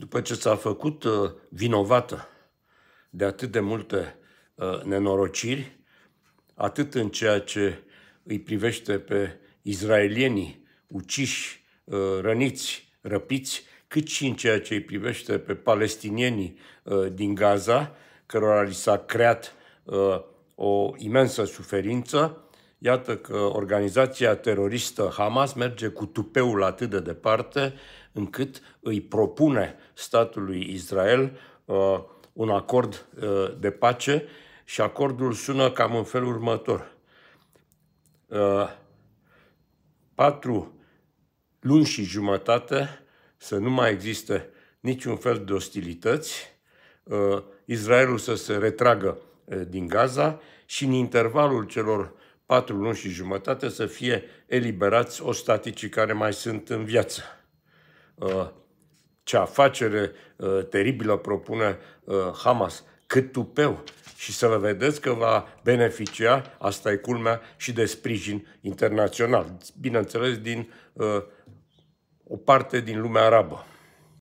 după ce s-a făcut uh, vinovată de atât de multe uh, nenorociri, atât în ceea ce îi privește pe izraelienii uciși, uh, răniți, răpiți, cât și în ceea ce îi privește pe palestinienii din Gaza, cărora li s-a creat o imensă suferință, Iată că organizația teroristă Hamas merge cu tupeul atât de departe încât îi propune statului Israel uh, un acord uh, de pace și acordul sună cam în felul următor. Uh, patru luni și jumătate să nu mai existe niciun fel de ostilități, uh, Israelul să se retragă uh, din Gaza și în intervalul celor patru luni și jumătate să fie eliberați ostaticii care mai sunt în viață. Uh, ce afacere uh, teribilă propune uh, Hamas, cât tupeu! Și să le vedeți că va beneficia, asta e culmea, și de sprijin internațional, bineînțeles din o parte din lumea arabă.